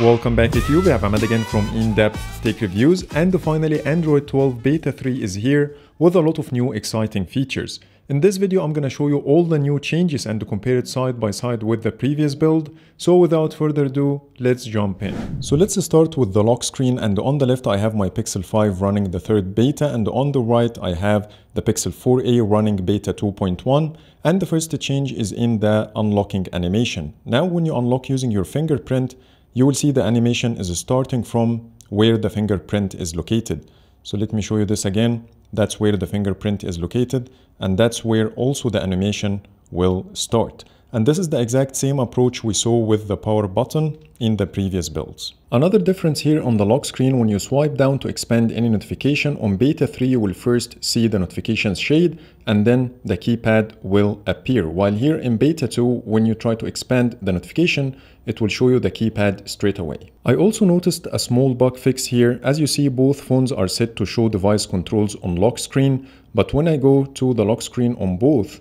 Welcome back YouTube, We have Ahmed again from In-Depth Tech Reviews and finally Android 12 Beta 3 is here with a lot of new exciting features. In this video I'm gonna show you all the new changes and compare it side by side with the previous build, so without further ado, let's jump in. So let's start with the lock screen and on the left I have my Pixel 5 running the third beta and on the right I have the Pixel 4a running beta 2.1 and the first change is in the unlocking animation. Now when you unlock using your fingerprint, you will see the animation is starting from where the fingerprint is located. So let me show you this again. That's where the fingerprint is located and that's where also the animation will start. And this is the exact same approach we saw with the power button in the previous builds. Another difference here on the lock screen when you swipe down to expand any notification on beta 3 you will first see the notifications shade and then the keypad will appear while here in beta 2 when you try to expand the notification it will show you the keypad straight away. I also noticed a small bug fix here as you see both phones are set to show device controls on lock screen but when I go to the lock screen on both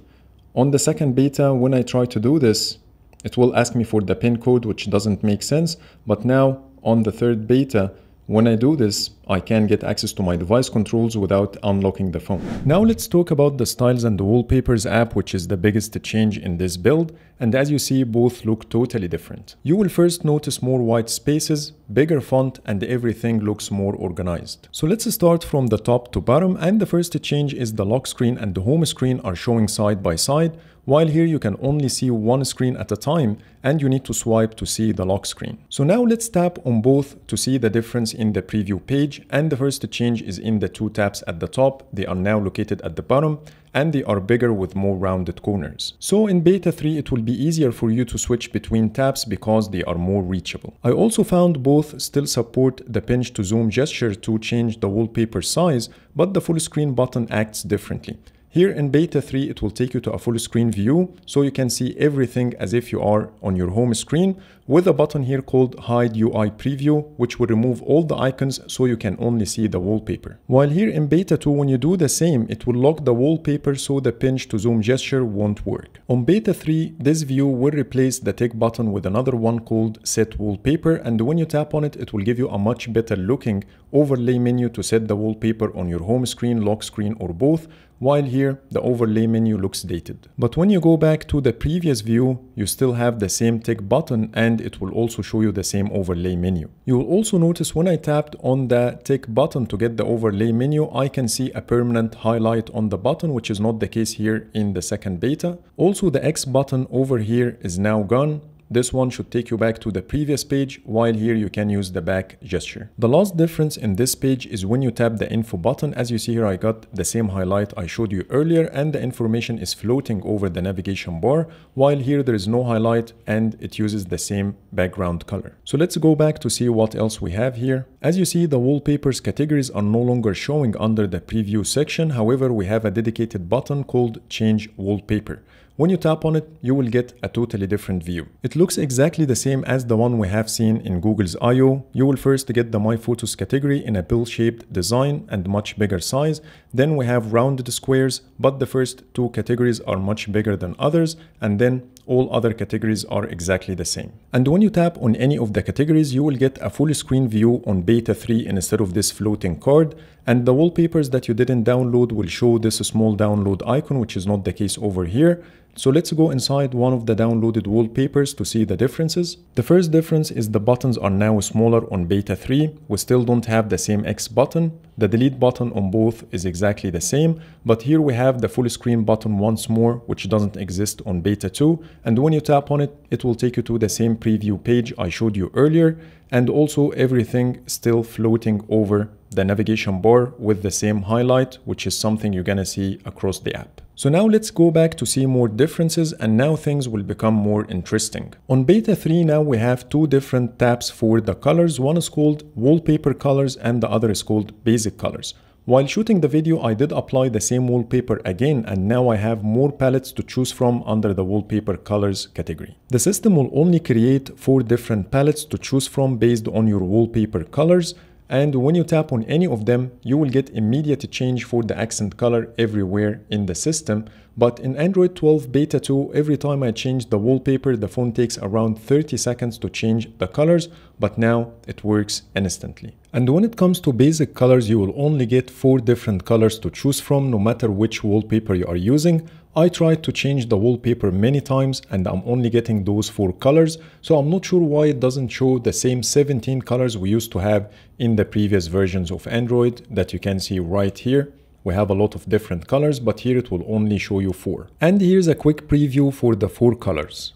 on the second beta, when I try to do this, it will ask me for the pin code, which doesn't make sense. But now on the third beta, when I do this, I can get access to my device controls without unlocking the phone. Now let's talk about the Styles and the Wallpapers app, which is the biggest change in this build, and as you see, both look totally different. You will first notice more white spaces, bigger font, and everything looks more organized. So let's start from the top to bottom, and the first change is the lock screen and the home screen are showing side by side, while here you can only see one screen at a time and you need to swipe to see the lock screen. So now let's tap on both to see the difference in the preview page and the first change is in the two tabs at the top, they are now located at the bottom and they are bigger with more rounded corners. So in beta 3 it will be easier for you to switch between tabs because they are more reachable. I also found both still support the pinch to zoom gesture to change the wallpaper size but the full screen button acts differently. Here in beta 3, it will take you to a full screen view, so you can see everything as if you are on your home screen, with a button here called Hide UI Preview, which will remove all the icons so you can only see the wallpaper. While here in beta 2, when you do the same, it will lock the wallpaper so the pinch to zoom gesture won't work. On beta 3, this view will replace the tick button with another one called Set Wallpaper, and when you tap on it, it will give you a much better looking overlay menu to set the wallpaper on your home screen, lock screen, or both, while here the overlay menu looks dated. But when you go back to the previous view, you still have the same tick button and it will also show you the same overlay menu. You will also notice when I tapped on the tick button to get the overlay menu, I can see a permanent highlight on the button, which is not the case here in the second beta. Also the X button over here is now gone this one should take you back to the previous page, while here you can use the back gesture. The last difference in this page is when you tap the info button, as you see here I got the same highlight I showed you earlier and the information is floating over the navigation bar, while here there is no highlight and it uses the same background color. So let's go back to see what else we have here. As you see, the wallpapers categories are no longer showing under the preview section, however we have a dedicated button called change wallpaper. When you tap on it, you will get a totally different view. It looks exactly the same as the one we have seen in Google's I.O. You will first get the My Photos category in a pill-shaped design and much bigger size. Then we have rounded squares, but the first two categories are much bigger than others. And then all other categories are exactly the same. And when you tap on any of the categories, you will get a full screen view on beta 3 instead of this floating card and the wallpapers that you didn't download will show this small download icon which is not the case over here so let's go inside one of the downloaded wallpapers to see the differences. The first difference is the buttons are now smaller on beta 3. We still don't have the same X button. The delete button on both is exactly the same, but here we have the full screen button once more, which doesn't exist on beta 2. And when you tap on it, it will take you to the same preview page I showed you earlier, and also everything still floating over the navigation bar with the same highlight, which is something you're gonna see across the app. So now let's go back to see more differences and now things will become more interesting. On beta 3 now we have two different tabs for the colors, one is called wallpaper colors and the other is called basic colors. While shooting the video, I did apply the same wallpaper again and now I have more palettes to choose from under the wallpaper colors category. The system will only create four different palettes to choose from based on your wallpaper colors and when you tap on any of them you will get immediate change for the accent color everywhere in the system but in Android 12 beta 2 every time I change the wallpaper the phone takes around 30 seconds to change the colors but now it works instantly. And when it comes to basic colors you will only get 4 different colors to choose from no matter which wallpaper you are using I tried to change the wallpaper many times and I'm only getting those 4 colors so I'm not sure why it doesn't show the same 17 colors we used to have in the previous versions of Android that you can see right here. We have a lot of different colors but here it will only show you 4. And here's a quick preview for the 4 colors.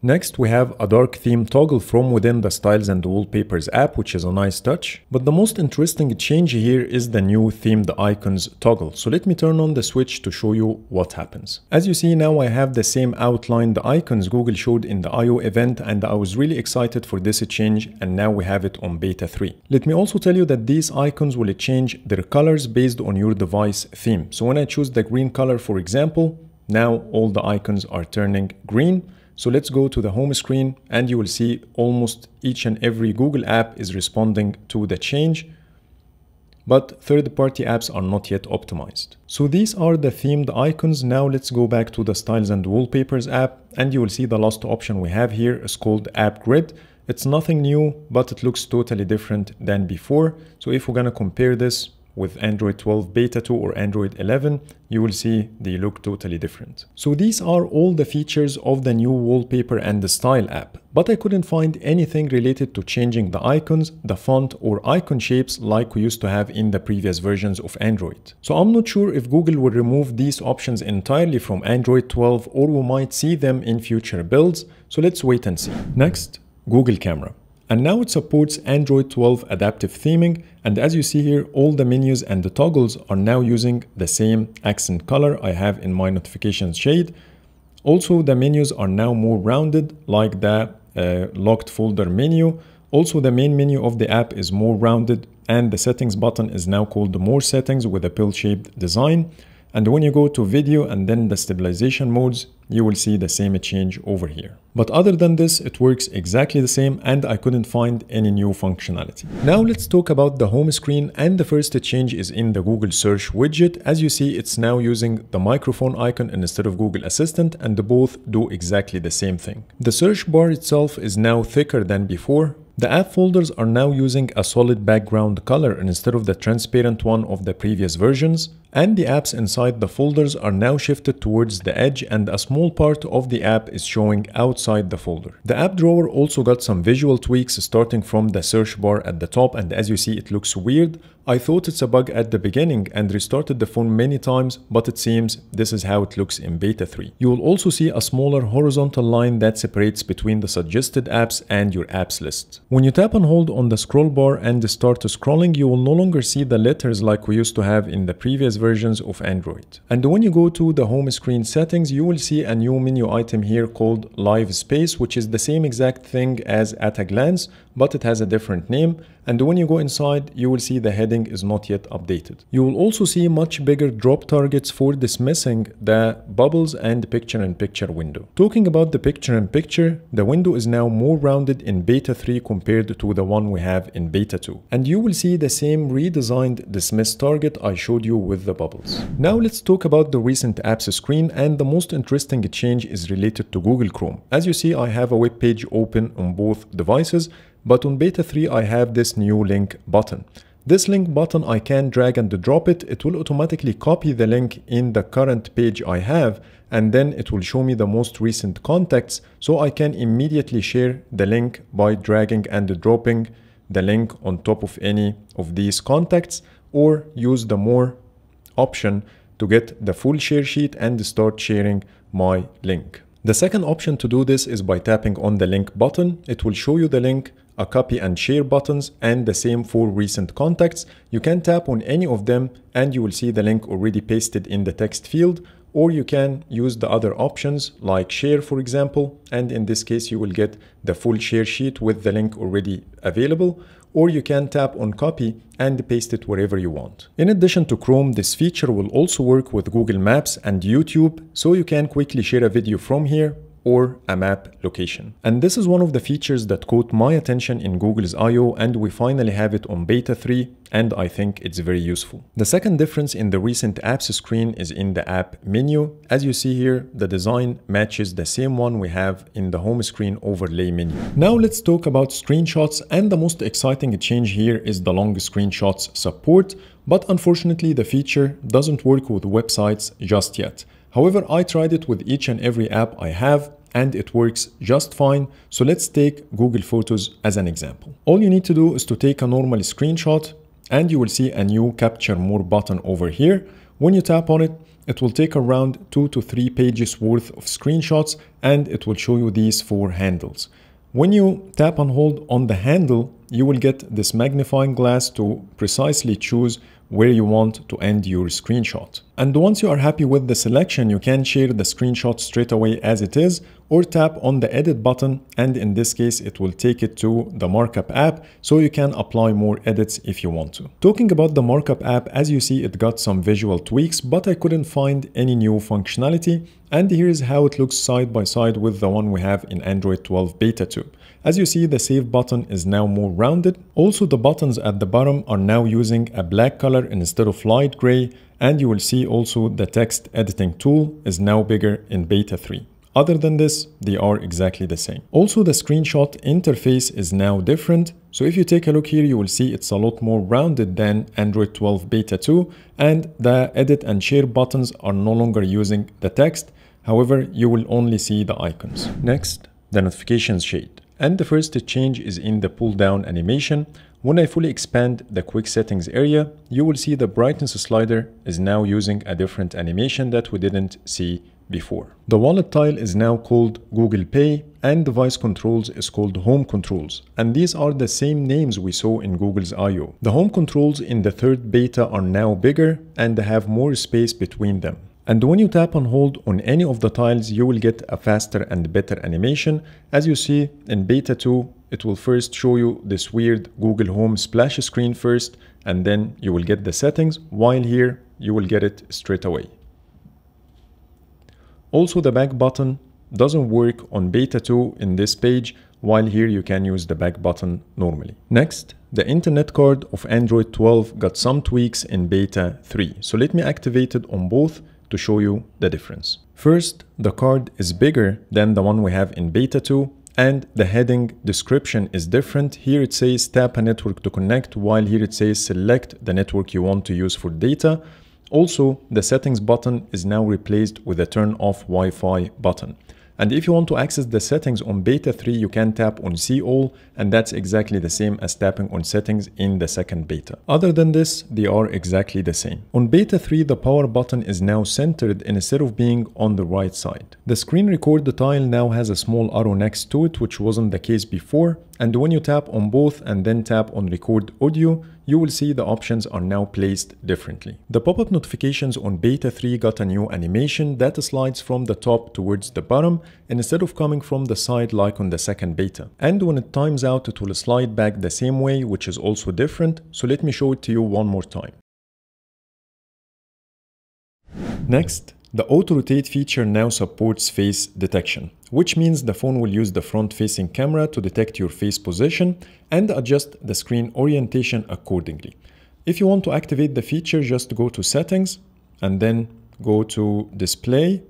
Next, we have a dark theme toggle from within the Styles and Wallpapers app, which is a nice touch. But the most interesting change here is the new themed icons toggle. So let me turn on the switch to show you what happens. As you see now, I have the same outline the icons Google showed in the I.O. event, and I was really excited for this change, and now we have it on beta 3. Let me also tell you that these icons will change their colors based on your device theme. So when I choose the green color, for example, now all the icons are turning green, so let's go to the home screen and you will see almost each and every Google app is responding to the change, but third-party apps are not yet optimized. So these are the themed icons. Now let's go back to the Styles and Wallpapers app and you will see the last option we have here is called App Grid. It's nothing new, but it looks totally different than before. So if we're gonna compare this with Android 12 Beta 2 or Android 11, you will see they look totally different. So these are all the features of the new wallpaper and the style app, but I couldn't find anything related to changing the icons, the font or icon shapes like we used to have in the previous versions of Android. So I'm not sure if Google will remove these options entirely from Android 12 or we might see them in future builds, so let's wait and see. Next, Google Camera. And now it supports Android 12 adaptive theming and as you see here, all the menus and the toggles are now using the same accent color I have in my notifications shade. Also, the menus are now more rounded like the uh, locked folder menu. Also, the main menu of the app is more rounded and the settings button is now called more settings with a pill-shaped design. And when you go to video and then the stabilization modes, you will see the same change over here. But other than this, it works exactly the same and I couldn't find any new functionality. Now let's talk about the home screen and the first change is in the Google search widget. As you see, it's now using the microphone icon instead of Google Assistant and both do exactly the same thing. The search bar itself is now thicker than before, the app folders are now using a solid background color instead of the transparent one of the previous versions and the apps inside the folders are now shifted towards the edge and a small part of the app is showing outside the folder. The app drawer also got some visual tweaks starting from the search bar at the top and as you see it looks weird I thought it's a bug at the beginning and restarted the phone many times, but it seems this is how it looks in beta 3. You will also see a smaller horizontal line that separates between the suggested apps and your apps list. When you tap and hold on the scroll bar and start scrolling, you will no longer see the letters like we used to have in the previous versions of Android. And when you go to the home screen settings, you will see a new menu item here called Live Space, which is the same exact thing as at a glance, but it has a different name and when you go inside, you will see the heading is not yet updated. You will also see much bigger drop targets for dismissing the bubbles and picture-in-picture window. Talking about the picture in -picture, the window is now more rounded in beta 3 compared to the one we have in beta 2. And you will see the same redesigned dismiss target I showed you with the bubbles. Now let's talk about the recent apps screen and the most interesting change is related to Google Chrome. As you see, I have a web page open on both devices but on beta 3, I have this new link button. This link button, I can drag and drop it. It will automatically copy the link in the current page I have, and then it will show me the most recent contacts. So I can immediately share the link by dragging and dropping the link on top of any of these contacts or use the more option to get the full share sheet and start sharing my link. The second option to do this is by tapping on the link button. It will show you the link a copy and share buttons and the same for recent contacts. You can tap on any of them and you will see the link already pasted in the text field or you can use the other options like share for example and in this case you will get the full share sheet with the link already available or you can tap on copy and paste it wherever you want. In addition to Chrome, this feature will also work with Google Maps and YouTube, so you can quickly share a video from here or a map location. And this is one of the features that caught my attention in Google's I.O. and we finally have it on beta 3 and I think it's very useful. The second difference in the recent apps screen is in the app menu. As you see here, the design matches the same one we have in the home screen overlay menu. Now let's talk about screenshots and the most exciting change here is the long screenshots support, but unfortunately the feature doesn't work with websites just yet. However, I tried it with each and every app I have and it works just fine. So let's take Google Photos as an example. All you need to do is to take a normal screenshot and you will see a new capture more button over here. When you tap on it, it will take around two to three pages worth of screenshots and it will show you these four handles. When you tap and hold on the handle, you will get this magnifying glass to precisely choose where you want to end your screenshot. And once you are happy with the selection, you can share the screenshot straight away as it is or tap on the edit button and in this case it will take it to the markup app so you can apply more edits if you want to. Talking about the markup app, as you see it got some visual tweaks but I couldn't find any new functionality and here's how it looks side by side with the one we have in Android 12 Beta 2. As you see, the save button is now more rounded. Also, the buttons at the bottom are now using a black color instead of light gray. And you will see also the text editing tool is now bigger in beta 3. Other than this, they are exactly the same. Also, the screenshot interface is now different. So if you take a look here, you will see it's a lot more rounded than Android 12 Beta 2 and the edit and share buttons are no longer using the text. However, you will only see the icons. Next, the notifications shade. And the first change is in the pull down animation. When I fully expand the quick settings area, you will see the brightness slider is now using a different animation that we didn't see before. The wallet tile is now called Google Pay and device controls is called Home Controls. And these are the same names we saw in Google's I.O. The Home Controls in the third beta are now bigger and have more space between them. And when you tap and hold on any of the tiles, you will get a faster and better animation. As you see in beta 2, it will first show you this weird Google Home splash screen first, and then you will get the settings, while here you will get it straight away. Also the back button doesn't work on beta 2 in this page, while here you can use the back button normally. Next, the internet card of Android 12 got some tweaks in beta 3, so let me activate it on both to show you the difference. First, the card is bigger than the one we have in Beta 2 and the heading description is different. Here it says tap a network to connect while here it says select the network you want to use for data. Also, the settings button is now replaced with a turn off Wi-Fi button. And if you want to access the settings on beta 3, you can tap on see all, and that's exactly the same as tapping on settings in the second beta. Other than this, they are exactly the same. On beta 3, the power button is now centered instead of being on the right side. The screen record tile now has a small arrow next to it, which wasn't the case before. And when you tap on both and then tap on record audio, you will see the options are now placed differently. The pop-up notifications on Beta 3 got a new animation that slides from the top towards the bottom instead of coming from the side like on the second beta. And when it times out it will slide back the same way which is also different, so let me show it to you one more time. Next, the auto-rotate feature now supports face detection, which means the phone will use the front-facing camera to detect your face position and adjust the screen orientation accordingly. If you want to activate the feature, just go to settings and then go to display,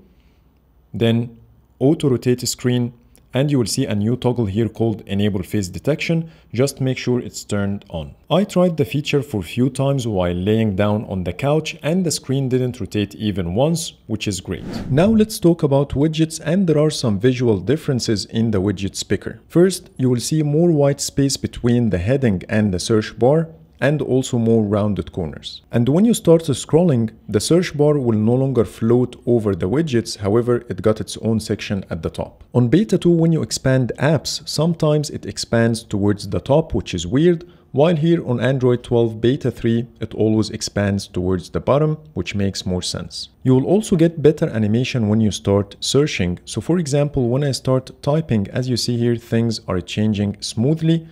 then auto-rotate screen and you will see a new toggle here called enable face detection just make sure it's turned on i tried the feature for few times while laying down on the couch and the screen didn't rotate even once which is great now let's talk about widgets and there are some visual differences in the widgets picker first you will see more white space between the heading and the search bar and also more rounded corners. And when you start scrolling, the search bar will no longer float over the widgets, however, it got its own section at the top. On Beta 2, when you expand apps, sometimes it expands towards the top, which is weird, while here on Android 12 Beta 3, it always expands towards the bottom, which makes more sense. You will also get better animation when you start searching. So for example, when I start typing, as you see here, things are changing smoothly,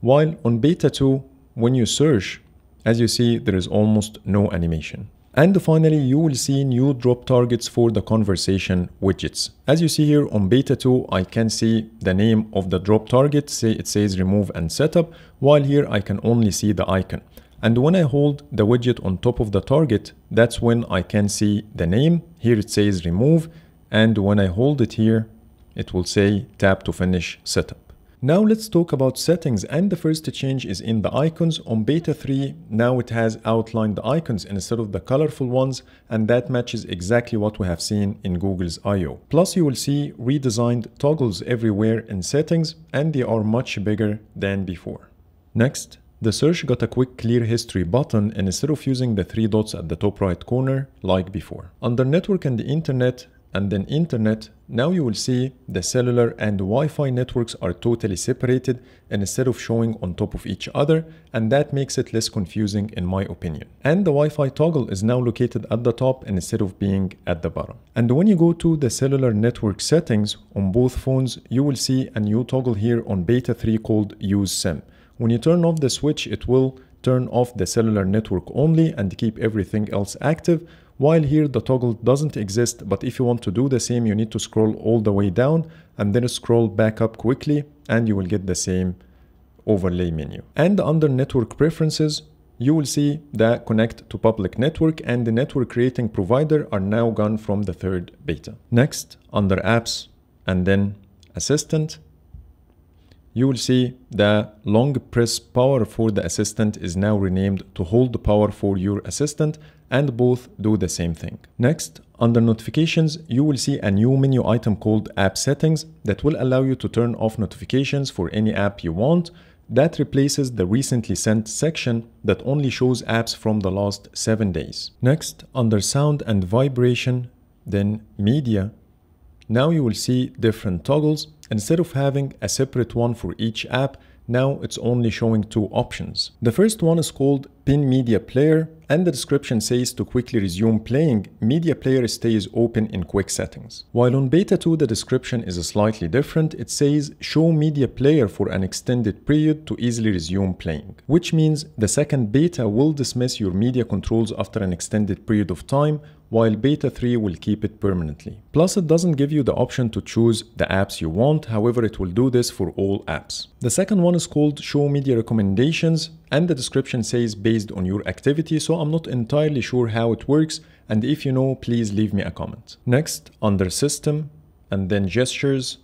while on Beta 2, when you search, as you see, there is almost no animation. And finally, you will see new drop targets for the conversation widgets. As you see here on beta 2, I can see the name of the drop target. Say it says remove and setup, while here I can only see the icon. And when I hold the widget on top of the target, that's when I can see the name. Here it says remove. And when I hold it here, it will say tap to finish setup. Now let's talk about settings and the first change is in the icons. On beta 3 now it has outlined the icons instead of the colorful ones and that matches exactly what we have seen in Google's I.O. Plus you will see redesigned toggles everywhere in settings and they are much bigger than before. Next, the search got a quick clear history button instead of using the three dots at the top right corner like before. Under network and the internet and then internet now you will see the cellular and Wi-Fi networks are totally separated instead of showing on top of each other and that makes it less confusing in my opinion. And the Wi-Fi toggle is now located at the top instead of being at the bottom. And when you go to the cellular network settings on both phones you will see a new toggle here on Beta 3 called Use SIM. When you turn off the switch it will turn off the cellular network only and keep everything else active while here the toggle doesn't exist, but if you want to do the same, you need to scroll all the way down and then scroll back up quickly and you will get the same overlay menu. And under network preferences, you will see that connect to public network and the network Creating provider are now gone from the third beta. Next, under apps and then assistant, you will see the long press power for the assistant is now renamed to hold the power for your assistant and both do the same thing. Next, under notifications, you will see a new menu item called app settings that will allow you to turn off notifications for any app you want. That replaces the recently sent section that only shows apps from the last seven days. Next, under sound and vibration, then media, now you will see different toggles. Instead of having a separate one for each app, now it's only showing two options. The first one is called pin media player and the description says to quickly resume playing, media player stays open in quick settings. While on beta 2 the description is slightly different, it says show media player for an extended period to easily resume playing, which means the second beta will dismiss your media controls after an extended period of time while beta 3 will keep it permanently. Plus it doesn't give you the option to choose the apps you want, however it will do this for all apps. The second one is called Show Media Recommendations and the description says based on your activity so I'm not entirely sure how it works and if you know please leave me a comment. Next under system and then gestures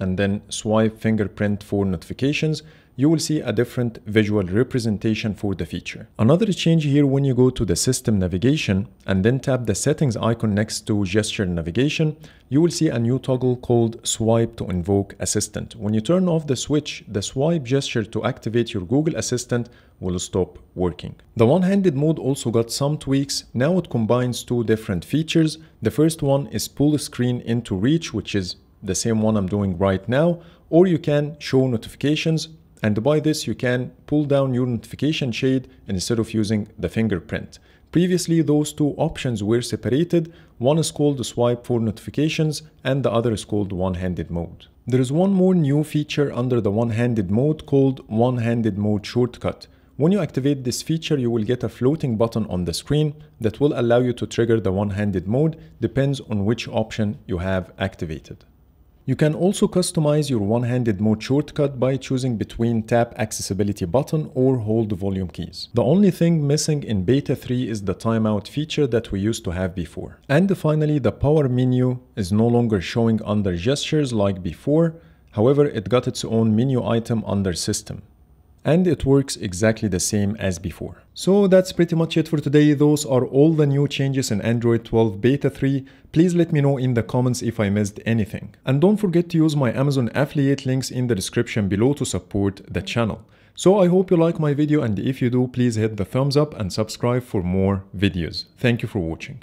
and then swipe fingerprint for notifications you will see a different visual representation for the feature. Another change here when you go to the system navigation and then tap the settings icon next to gesture navigation, you will see a new toggle called swipe to invoke assistant. When you turn off the switch, the swipe gesture to activate your Google Assistant will stop working. The one-handed mode also got some tweaks. Now it combines two different features. The first one is pull the screen into reach, which is the same one I'm doing right now, or you can show notifications and by this, you can pull down your notification shade instead of using the fingerprint. Previously, those two options were separated. One is called swipe for notifications and the other is called one-handed mode. There is one more new feature under the one-handed mode called one-handed mode shortcut. When you activate this feature, you will get a floating button on the screen that will allow you to trigger the one-handed mode, depends on which option you have activated. You can also customize your one-handed mode shortcut by choosing between tap accessibility button or hold the volume keys. The only thing missing in beta 3 is the timeout feature that we used to have before. And finally, the power menu is no longer showing under gestures like before, however it got its own menu item under system and it works exactly the same as before. So that's pretty much it for today. Those are all the new changes in Android 12 Beta 3. Please let me know in the comments if I missed anything. And don't forget to use my Amazon affiliate links in the description below to support the channel. So I hope you like my video and if you do, please hit the thumbs up and subscribe for more videos. Thank you for watching.